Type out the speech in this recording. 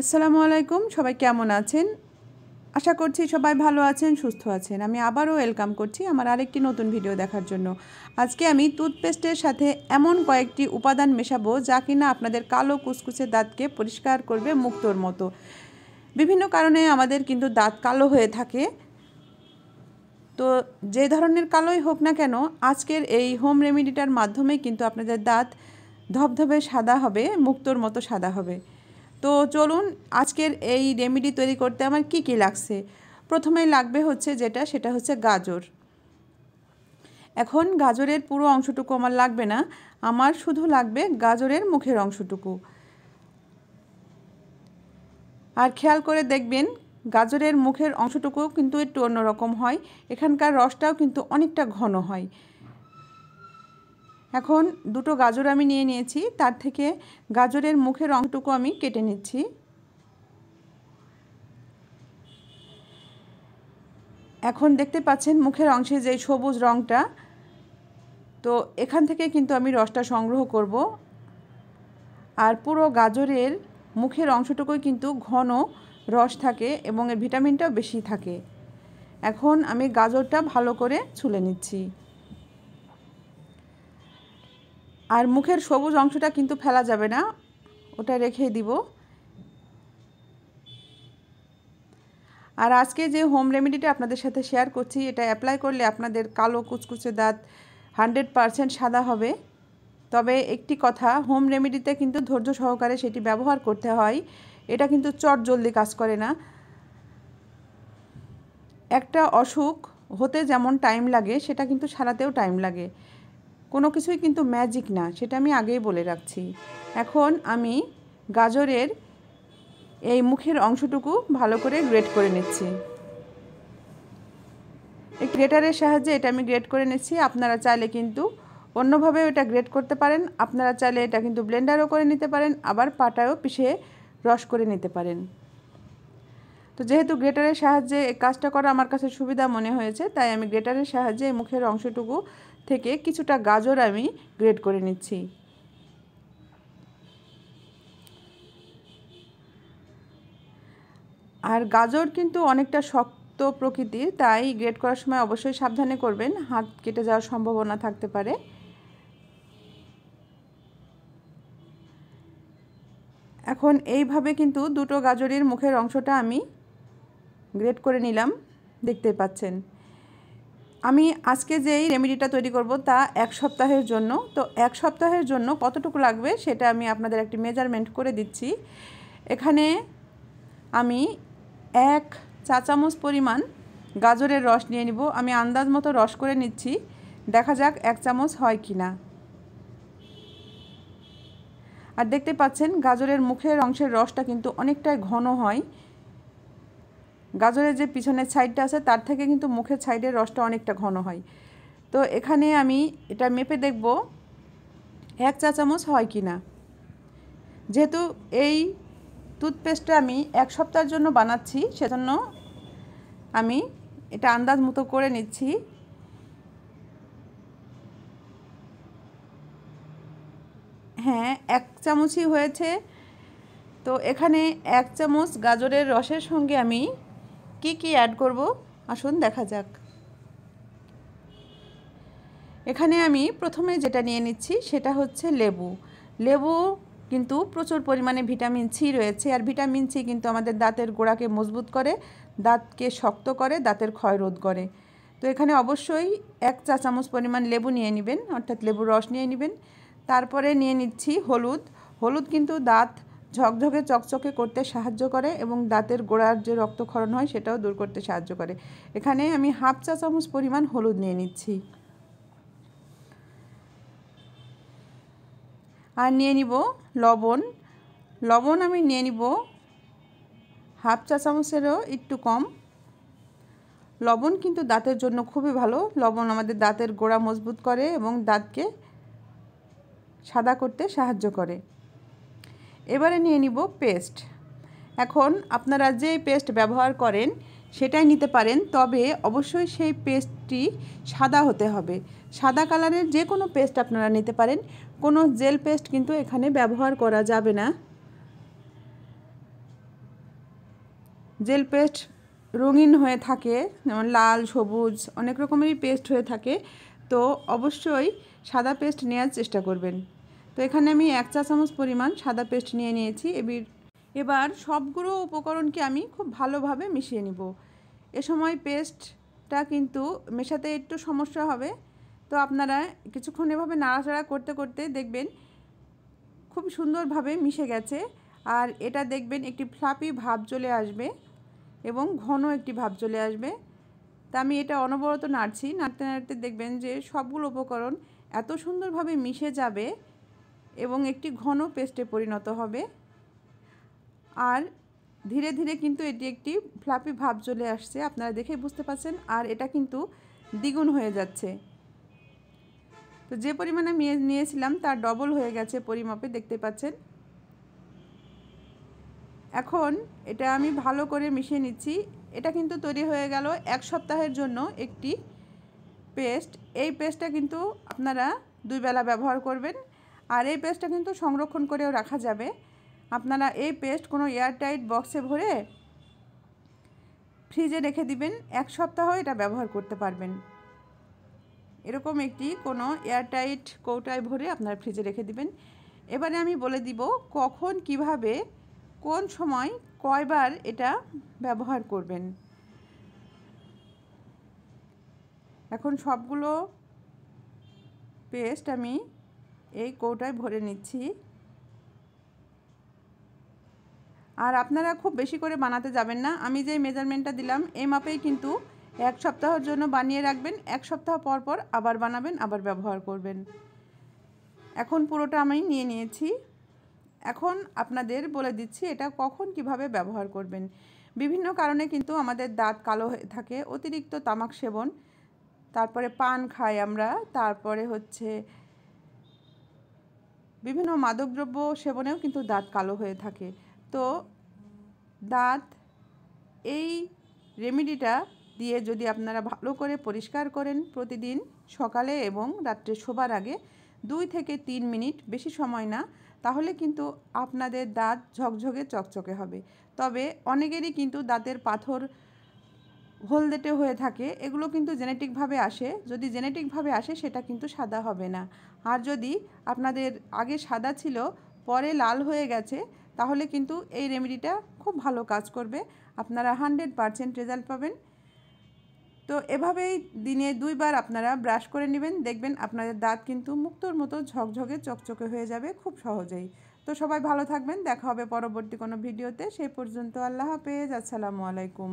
আসসালামু আলাইকুম সবাই কেমন আছেন আশা করছি সবাই ভালো আছেন সুস্থ আছেন আমি আবারও ওয়েলকাম করছি আমার আরেকটি নতুন ভিডিও দেখার জন্য আজকে আমি টুথপেস্টের সাথে এমন কয়েকটি উপাদান মেশাবো যা কিনা আপনাদের কালো কুচকুচে দাঁতকে পরিষ্কার করবে মুক্তর মতো বিভিন্ন কারণে আমাদের কিন্তু দাঁত কালো হয়ে থাকে তো যে ধরনের কালোই হোক না কেন আজকের এই হোম রেমিডিটার মাধ্যমে কিন্তু আপনাদের দাঁত ধবধবে সাদা হবে মুক্তর মতো সাদা হবে তো চলুন আজকের এই রেমেডি তৈরি করতে আমার কি কি লাগছে প্রথমে লাগবে হচ্ছে যেটা সেটা হচ্ছে গাজর এখন গাজরের পুরো অংশটুকু আমার লাগবে না আমার শুধু লাগবে গাজরের মুখের অংশটুকু আর খেয়াল করে দেখবেন গাজরের মুখের অংশটুকু কিন্তু একটু অন্যরকম হয় এখানকার রসটাও কিন্তু অনেকটা ঘন হয় এখন দুটো গাজর আমি নিয়ে নিয়েছি তার থেকে গাজরের মুখের অংশটুকু আমি কেটে নিচ্ছি এখন দেখতে পাচ্ছেন মুখের অংশে যে সবুজ রংটা তো এখান থেকে কিন্তু আমি রসটা সংগ্রহ করব আর পুরো গাজরের মুখের অংশটুকুই কিন্তু ঘন রস থাকে এবং এর ভিটামিনটাও বেশি থাকে এখন আমি গাজরটা ভালো করে ছুলে নিচ্ছি আর মুখের সবুজ অংশটা কিন্তু ফেলা যাবে না ওটা রেখে দিব আর আজকে যে হোম রেমেডিটা আপনাদের সাথে শেয়ার করছি এটা অ্যাপ্লাই করলে আপনাদের কালো কুচকুচে দাঁত হান্ড্রেড পারসেন্ট সাদা হবে তবে একটি কথা হোম রেমেডিতে কিন্তু ধৈর্য সহকারে সেটি ব্যবহার করতে হয় এটা কিন্তু চট জলদি কাজ করে না একটা অসুখ হতে যেমন টাইম লাগে সেটা কিন্তু সারাতেও টাইম লাগে কোনো কিছুই কিন্তু ম্যাজিক না সেটা আমি আগেই বলে রাখছি এখন আমি গাজরের এই মুখের অংশটুকু ভালো করে গ্রেট করে নিচ্ছি এই গ্রেটারের সাহায্যে এটা আমি গ্রেট করে নিচ্ছি আপনারা চাইলে কিন্তু অন্যভাবে এটা গ্রেট করতে পারেন আপনারা চাইলে এটা কিন্তু ব্লেন্ডারও করে নিতে পারেন আবার পাটায়ও পিষে রস করে নিতে পারেন তো যেহেতু গ্রেটারের সাহায্যে এই কাজটা করা আমার কাছে সুবিধা মনে হয়েছে তাই আমি গ্রেটারের সাহায্যে এই মুখের অংশটুকু থেকে কিছুটা গাজর আমি গ্রেড করে নিচ্ছি আর গাজর কিন্তু অনেকটা শক্ত প্রকৃতির তাই গ্রেড করার সময় অবশ্যই সাবধানে করবেন হাত কেটে যাওয়ার সম্ভাবনা থাকতে পারে এখন এইভাবে কিন্তু দুটো গাজরের মুখের অংশটা আমি গ্রেড করে নিলাম দেখতে পাচ্ছেন আমি আজকে যেই রেমেডিটা তৈরি করব তা এক সপ্তাহের জন্য তো এক সপ্তাহের জন্য কতটুকু লাগবে সেটা আমি আপনাদের একটি মেজারমেন্ট করে দিচ্ছি এখানে আমি এক চা চামচ পরিমাণ গাজরের রস নিয়ে নিব আমি আন্দাজ মতো রস করে নিচ্ছি দেখা যাক এক চামচ হয় কি না আর দেখতে পাচ্ছেন গাজরের মুখের অংশের রসটা কিন্তু অনেকটাই ঘন হয় গাজরের যে পিছনের সাইডটা আছে তার থেকে কিন্তু মুখের সাইডের রসটা অনেকটা ঘন হয় তো এখানে আমি এটা মেপে দেখব এক চা চামচ হয় কি না যেহেতু এই টুথপেস্টটা আমি এক সপ্তাহের জন্য বানাচ্ছি সেজন্য আমি এটা আন্দাজ মতো করে নিচ্ছি হ্যাঁ এক চামচই হয়েছে তো এখানে এক চামচ গাজরের রসের সঙ্গে আমি কি কি অ্যাড করব আসুন দেখা যাক এখানে আমি প্রথমে যেটা নিয়ে নিচ্ছি সেটা হচ্ছে লেবু লেবু কিন্তু প্রচুর পরিমাণে ভিটামিন সি রয়েছে আর ভিটামিন সি কিন্তু আমাদের দাঁতের গোড়াকে মজবুত করে দাঁতকে শক্ত করে দাঁতের ক্ষয় রোধ করে তো এখানে অবশ্যই এক চা চামচ পরিমাণ লেবু নিয়ে নেবেন অর্থাৎ লেবুর রস নিয়ে নেবেন তারপরে নিয়ে নিচ্ছি হলুদ হলুদ কিন্তু দাঁত ঝকঝকে চকচকে করতে সাহায্য করে এবং দাঁতের গোড়ার যে রক্তক্ষরণ হয় সেটাও দূর করতে সাহায্য করে এখানে আমি হাফ চা চামচ পরিমাণ হলুদ নিয়ে নিচ্ছি আর নিয়ে নিব লবণ লবণ আমি নিয়ে নিব হাফ চা চামচেরও একটু কম লবণ কিন্তু দাঁতের জন্য খুবই ভালো লবণ আমাদের দাঁতের গোড়া মজবুত করে এবং দাঁতকে সাদা করতে সাহায্য করে এবারে নিয়ে নিব পেস্ট এখন আপনারা যে পেস্ট ব্যবহার করেন সেটাই নিতে পারেন তবে অবশ্যই সেই পেস্টটি সাদা হতে হবে সাদা কালারের যে কোনো পেস্ট আপনারা নিতে পারেন কোনো জেল পেস্ট কিন্তু এখানে ব্যবহার করা যাবে না জেল পেস্ট রঙিন হয়ে থাকে যেমন লাল সবুজ অনেক রকমেরই পেস্ট হয়ে থাকে তো অবশ্যই সাদা পেস্ট নেওয়ার চেষ্টা করবেন তো এখানে আমি এক চা চামচ পরিমাণ সাদা পেস্ট নিয়ে নিয়েছি এবার এবার সবগুলো উপকরণকে আমি খুব ভালোভাবে মিশিয়ে নিব এ সময় পেস্টটা কিন্তু মেশাতে একটু সমস্যা হবে তো আপনারা কিছুক্ষণ এভাবে নাড়াচাড়া করতে করতে দেখবেন খুব সুন্দরভাবে মিশে গেছে আর এটা দেখবেন একটি ফ্লাপি ভাব চলে আসবে এবং ঘন একটি ভাব চলে আসবে তা আমি এটা অনবরত নাড়ছি নাড়তে নাড়তে দেখবেন যে সবগুলো উপকরণ এত সুন্দরভাবে মিশে যাবে এবং একটি ঘন পেস্টে পরিণত হবে আর ধীরে ধীরে কিন্তু এটি একটি ফ্লাপি ভাব চলে আসছে আপনারা দেখেই বুঝতে পারছেন আর এটা কিন্তু দ্বিগুণ হয়ে যাচ্ছে তো যে পরিমাণে আমি নিয়েছিলাম তার ডবল হয়ে গেছে পরিমাপে দেখতে পাচ্ছেন এখন এটা আমি ভালো করে মিশিয়ে নিচ্ছি এটা কিন্তু তৈরি হয়ে গেল এক সপ্তাহের জন্য একটি পেস্ট এই পেস্টটা কিন্তু আপনারা দুই বেলা ব্যবহার করবেন আর এই পেস্টটা কিন্তু সংরক্ষণ করেও রাখা যাবে আপনারা এই পেস্ট কোনো এয়ারটাইট বক্সে ভরে ফ্রিজে রেখে দিবেন এক সপ্তাহ এটা ব্যবহার করতে পারবেন এরকম একটি কোনো এয়ারটাইট কৌটায় ভরে আপনারা ফ্রিজে রেখে দিবেন এবারে আমি বলে দিব কখন কিভাবে কোন সময় কয়বার এটা ব্যবহার করবেন এখন সবগুলো পেস্ট আমি এই কৌটায় ভরে নিচ্ছি আর আপনারা খুব বেশি করে বানাতে যাবেন না আমি যে মেজারমেন্টটা দিলাম এই মাপেই কিন্তু এক সপ্তাহের জন্য বানিয়ে রাখবেন এক সপ্তাহ পর পর আবার বানাবেন আবার ব্যবহার করবেন এখন পুরোটা আমি নিয়ে নিয়েছি এখন আপনাদের বলে দিচ্ছি এটা কখন কিভাবে ব্যবহার করবেন বিভিন্ন কারণে কিন্তু আমাদের দাঁত কালো হয়ে থাকে অতিরিক্ত তামাক সেবন তারপরে পান খাই আমরা তারপরে হচ্ছে বিভিন্ন মাদকদ্রব্য সেবনেও কিন্তু দাঁত কালো হয়ে থাকে তো দাঁত এই রেমেডিটা দিয়ে যদি আপনারা ভালো করে পরিষ্কার করেন প্রতিদিন সকালে এবং রাত্রে শোবার আগে দুই থেকে তিন মিনিট বেশি সময় না তাহলে কিন্তু আপনাদের দাঁত ঝকঝকে চকচকে হবে তবে অনেকেরই কিন্তু দাঁতের পাথর হলদেটে হয়ে থাকে এগুলো কিন্তু জেনেটিকভাবে আসে যদি জেনেটিকভাবে আসে সেটা কিন্তু সাদা হবে না আর যদি আপনাদের আগে সাদা ছিল পরে লাল হয়ে গেছে তাহলে কিন্তু এই রেমেডিটা খুব ভালো কাজ করবে আপনারা হানড্রেড পারসেন্ট রেজাল্ট পাবেন তো এভাবেই দিনে দুইবার আপনারা ব্রাশ করে নেবেন দেখবেন আপনাদের দাঁত কিন্তু মুক্তর মতো ঝকঝকে চকচকে হয়ে যাবে খুব সহজেই তো সবাই ভালো থাকবেন দেখা হবে পরবর্তী কোনো ভিডিওতে সেই পর্যন্ত আল্লাহ হাফেজ আসসালামু আলাইকুম